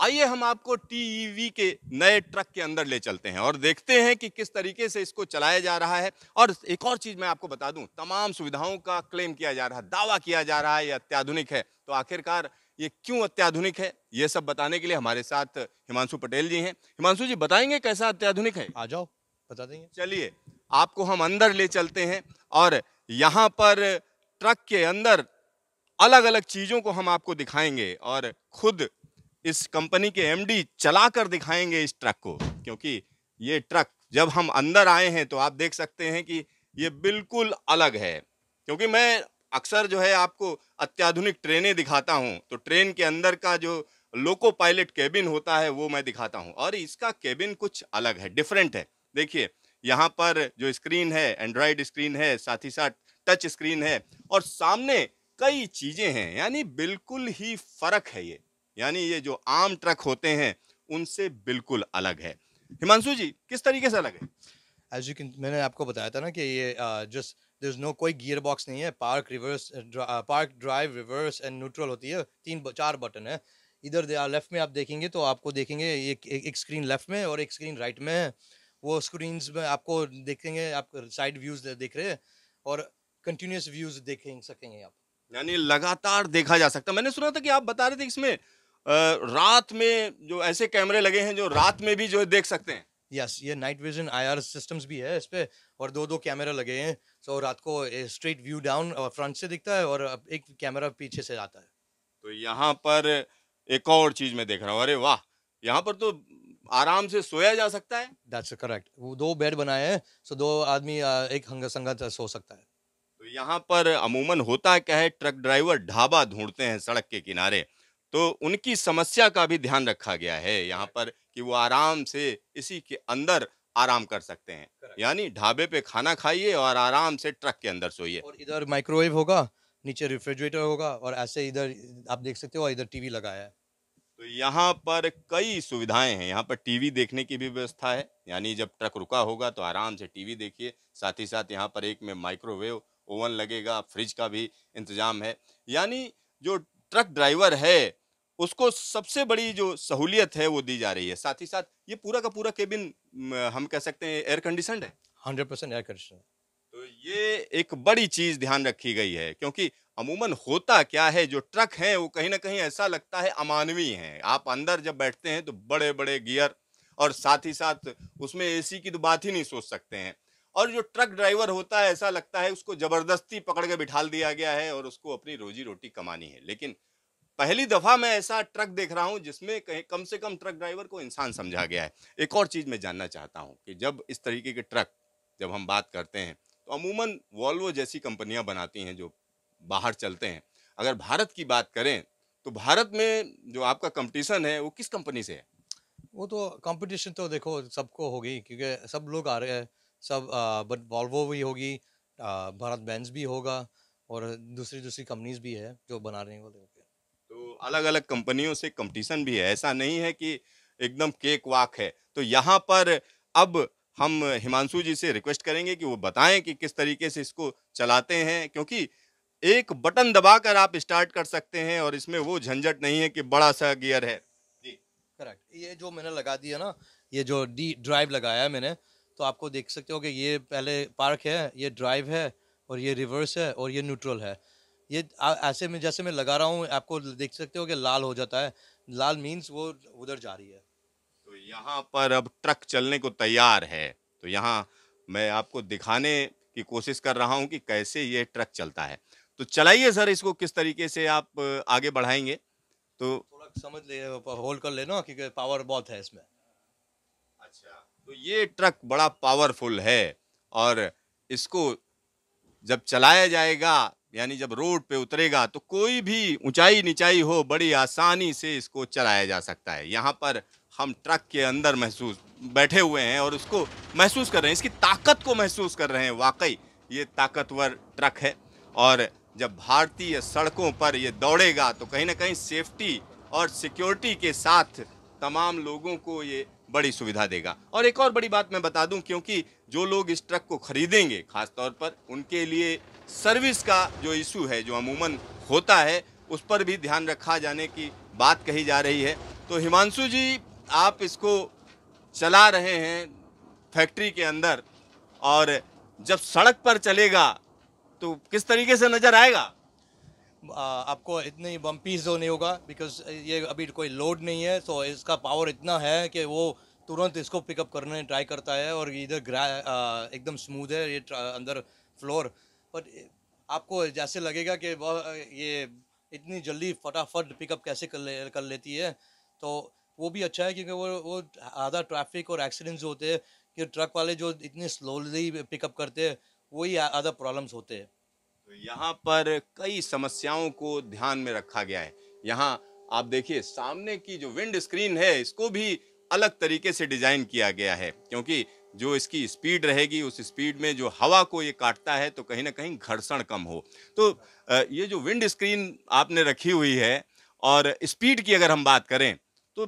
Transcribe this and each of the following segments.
आइए हम आपको टीईवी के नए ट्रक के अंदर ले चलते हैं और देखते हैं कि किस तरीके से इसको चलाया जा रहा है और एक और चीज़ मैं आपको बता दूं तमाम सुविधाओं का क्लेम किया जा रहा है दावा किया जा रहा है ये अत्याधुनिक है तो आखिरकार ये क्यों अत्याधुनिक है ये सब बताने के लिए हमारे साथ हिमांशु पटेल जी हैं हिमांशु जी बताएंगे कैसा अत्याधुनिक है आ जाओ बता देंगे चलिए आपको हम अंदर ले चलते हैं और यहाँ पर ट्रक के अंदर अलग अलग चीज़ों को हम आपको दिखाएंगे और खुद इस कंपनी के एमडी डी दिखाएंगे इस ट्रक को क्योंकि ये ट्रक जब हम अंदर आए हैं तो आप देख सकते हैं कि ये बिल्कुल अलग है क्योंकि मैं अक्सर जो है आपको अत्याधुनिक ट्रेनें दिखाता हूँ तो ट्रेन के अंदर का जो लोको पायलट केबिन होता है वो मैं दिखाता हूँ और इसका केबिन कुछ अलग है डिफरेंट है देखिए यहाँ पर जो स्क्रीन है एंड्रॉयड स्क्रीन है साथ ही साथ टच स्क्रीन है और सामने कई चीज़ें हैं यानी बिल्कुल ही फर्क है ये यानी ये जो आम ट्रक होते हैं उनसे बिल्कुल अलग है हिमांशु जी किस तरीके से अलग है एज यू कैन मैंने आपको बताया था ना कि ये जस्ट देर नो कोई गियर बॉक्स नहीं है park reverse park drive reverse and neutral होती है तीन चार बटन है इधर लेफ्ट में आप देखेंगे तो आपको देखेंगे एक एक स्क्रीन लेफ्ट में और एक स्क्रीन राइट में है वो स्क्रीन में आपको देखेंगे आप साइड व्यूज देख रहे हैं और कंटिन्यूस व्यूज देख सकेंगे आप यानी लगातार देखा जा सकता मैंने सुना था कि आप बता रहे थे इसमें रात में जो ऐसे कैमरे लगे हैं जो रात में भी जो है देख सकते हैं यस yes, ये नाइट विजन आईआर सिस्टम्स भी है इस पर और दो दो कैमरा लगे हैं सो so, रात को स्ट्रीट व्यू डाउन फ्रंट से दिखता है और एक कैमरा पीछे से आता है तो यहाँ पर एक और चीज मैं देख रहा हूँ अरे वाह यहाँ पर तो आराम से सोया जा सकता है दैट्स करेक्ट वो दो बेड बनाए हैं सो दो आदमी एक हंग संगत सो सकता है तो यहाँ पर अमूमन होता क्या है ट्रक ड्राइवर ढाबा ढूंढते हैं सड़क के किनारे तो उनकी समस्या का भी ध्यान रखा गया है यहाँ पर कि वो आराम से इसी के अंदर आराम कर सकते हैं यानी ढाबे पे खाना खाइए और आराम से ट्रक के अंदर सोइए और इधर माइक्रोवेव होगा नीचे रेफ्रिजरेटर होगा और ऐसे इधर आप देख सकते हो इधर टीवी लगाया है तो यहाँ पर कई सुविधाएं हैं यहाँ पर टीवी देखने की भी व्यवस्था है यानी जब ट्रक रुका होगा तो आराम से टीवी देखिए साथ ही साथ यहाँ पर एक में माइक्रोवेव ओवन लगेगा फ्रिज का भी इंतजाम है यानी जो ट्रक ड्राइवर है उसको सबसे बड़ी जो सहूलियत है वो दी जा रही है साथ ही साथ ये पूरा का पूरा केबिन हम कह सकते हैं एयर कंडीशन है हंड्रेड परसेंट एयर कंडीशन तो ये एक बड़ी चीज़ ध्यान रखी गई है क्योंकि अमूमन होता क्या है जो ट्रक हैं वो कहीं ना कहीं ऐसा लगता है अमानवीय हैं आप अंदर जब बैठते हैं तो बड़े बड़े गियर और साथ ही साथ उसमें एसी की तो बात ही नहीं सोच सकते हैं और जो ट्रक ड्राइवर होता है ऐसा लगता है उसको जबरदस्ती पकड़ के बिठाल दिया गया है और उसको अपनी रोजी रोटी कमानी है लेकिन पहली दफ़ा मैं ऐसा ट्रक देख रहा हूँ जिसमें कम से कम ट्रक ड्राइवर को इंसान समझा गया है एक और चीज़ मैं जानना चाहता हूँ कि जब इस तरीके के ट्रक जब हम बात करते हैं तो अमूमन वॉल्वो जैसी कंपनियाँ बनाती हैं जो बाहर चलते हैं अगर भारत की बात करें तो भारत में जो आपका कंपटीशन है वो किस कंपनी से है वो तो कंपटीशन तो देखो सबको होगी क्योंकि सब लोग आ रहे हैं सब बट वॉल्वो भी होगी भारत बैंस भी होगा और दूसरी दूसरी कंपनीज भी है जो बना रहे हैं वो अलग अलग कंपनियों से कंपटीशन भी है ऐसा नहीं है कि एकदम केक वाक है तो यहाँ पर अब हम हिमांशु जी से रिक्वेस्ट करेंगे कि वो बताएं कि किस तरीके से इसको चलाते हैं क्योंकि एक बटन दबाकर आप स्टार्ट कर सकते हैं और इसमें वो झंझट नहीं है कि बड़ा सा गियर है जी करेक्ट ये जो मैंने लगा दिया ना ये जो डी ड्राइव लगाया है मैंने तो आपको देख सकते हो कि ये पहले पार्क है ये ड्राइव है और ये रिवर्स है और ये न्यूट्रल है ये ऐसे में जैसे मैं लगा रहा हूँ आपको देख सकते हो कि लाल हो जाता है लाल मीन्स वो उधर जा रही है तो यहाँ पर अब ट्रक चलने को तैयार है तो यहाँ मैं आपको दिखाने की कोशिश कर रहा हूँ कि कैसे ये ट्रक चलता है तो चलाइए सर इसको किस तरीके से आप आगे बढ़ाएंगे तो थोड़ा समझ ले होल्ड कर लेना क्योंकि पावर बहुत है इसमें अच्छा तो ये ट्रक बड़ा पावरफुल है और इसको जब चलाया जाएगा यानी जब रोड पे उतरेगा तो कोई भी ऊंचाई निचाई हो बड़ी आसानी से इसको चलाया जा सकता है यहाँ पर हम ट्रक के अंदर महसूस बैठे हुए हैं और उसको महसूस कर रहे हैं इसकी ताकत को महसूस कर रहे हैं वाकई ये ताकतवर ट्रक है और जब भारतीय सड़कों पर ये दौड़ेगा तो कहीं ना कहीं सेफ्टी और सिक्योरिटी के साथ तमाम लोगों को ये बड़ी सुविधा देगा और एक और बड़ी बात मैं बता दूं क्योंकि जो लोग इस ट्रक को खरीदेंगे खासतौर पर उनके लिए सर्विस का जो इशू है जो अमूमन होता है उस पर भी ध्यान रखा जाने की बात कही जा रही है तो हिमांशु जी आप इसको चला रहे हैं फैक्ट्री के अंदर और जब सड़क पर चलेगा तो किस तरीके से नज़र आएगा आपको इतनी बम्पी जो नहीं होगा बिकॉज ये अभी कोई लोड नहीं है तो इसका पावर इतना है कि वो तुरंत इसको पिकअप करने ट्राई करता है और इधर एकदम स्मूथ है ये अंदर फ्लोर बट आपको जैसे लगेगा कि ये इतनी जल्दी फटाफट पिकअप कैसे कर ले कर लेती है तो वो भी अच्छा है क्योंकि वो वो आधा ट्रैफिक और एक्सीडेंट्स होते हैं कि ट्रक वाले जो इतने स्लोली पिकअप करते हैं वही आधा प्रॉब्लम्स होते हैं तो यहाँ पर कई समस्याओं को ध्यान में रखा गया है यहाँ आप देखिए सामने की जो विंड स्क्रीन है इसको भी अलग तरीके से डिजाइन किया गया है क्योंकि जो इसकी स्पीड रहेगी उस स्पीड में जो हवा को ये काटता है तो कहीं ना कहीं घर्षण कम हो तो ये जो विंड स्क्रीन आपने रखी हुई है और स्पीड की अगर हम बात करें तो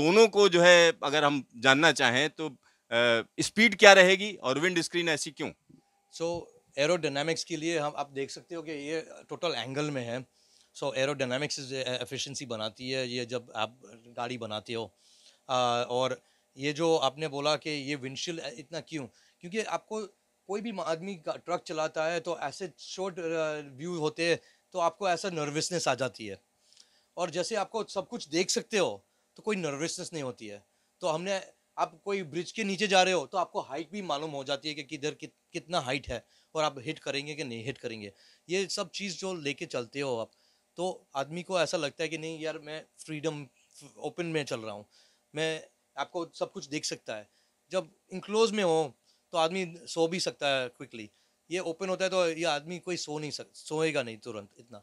दोनों को जो है अगर हम जानना चाहें तो स्पीड क्या रहेगी और विंड स्क्रीन ऐसी क्यों सो एरोडायनामिक्स के लिए हम आप देख सकते हो कि ये टोटल एंगल में है सो एरोडायनामिक्स एफिशिएंसी बनाती है ये जब आप गाड़ी बनाते हो आ, और ये जो आपने बोला कि ये विंडशील इतना क्यों क्योंकि आपको कोई भी आदमी ट्रक चलाता है तो ऐसे शॉर्ट व्यू होते हैं तो आपको ऐसा नर्वसनेस आ जाती है और जैसे आपको सब कुछ देख सकते हो तो कोई नर्वसनेस नहीं होती है तो हमने आप कोई ब्रिज के नीचे जा रहे हो तो आपको हाइट भी मालूम हो जाती है कि किधर कि, कितना हाइट है और आप हिट करेंगे कि नहीं हिट करेंगे ये सब चीज़ जो लेके चलते हो आप तो आदमी को ऐसा लगता है कि नहीं यार मैं फ्रीडम ओपन में चल रहा हूँ मैं आपको सब कुछ देख सकता है जब इंक्लोज में हो तो आदमी सो भी सकता है क्विकली ये ओपन होता है तो ये आदमी कोई सो नहीं सक सोएगा नहीं तुरंत इतना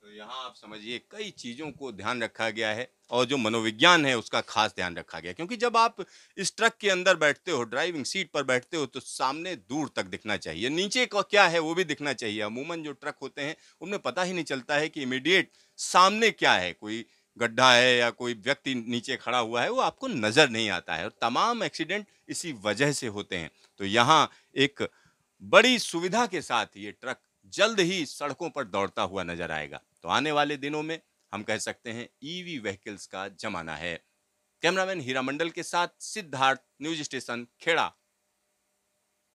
तो यहाँ आप समझिए कई चीज़ों को ध्यान रखा गया है और जो मनोविज्ञान है उसका खास ध्यान रखा गया क्योंकि जब आप इस ट्रक के अंदर बैठते हो ड्राइविंग सीट पर बैठते हो तो सामने दूर तक दिखना चाहिए नीचे का क्या है वो भी दिखना चाहिए अमूमन जो ट्रक होते हैं उनमें पता ही नहीं चलता है कि इमीडिएट सामने क्या है कोई गड्ढा है या कोई व्यक्ति नीचे खड़ा हुआ है वो आपको नज़र नहीं आता है और तमाम एक्सीडेंट इसी वजह से होते हैं तो यहाँ एक बड़ी सुविधा के साथ ये ट्रक जल्द ही सड़कों पर दौड़ता हुआ नजर आएगा तो आने वाले दिनों में हम कह सकते हैं ईवी e व्हीकल्स का जमाना है कैमरामैन हीरा मंडल के साथ सिद्धार्थ न्यूज स्टेशन खेड़ा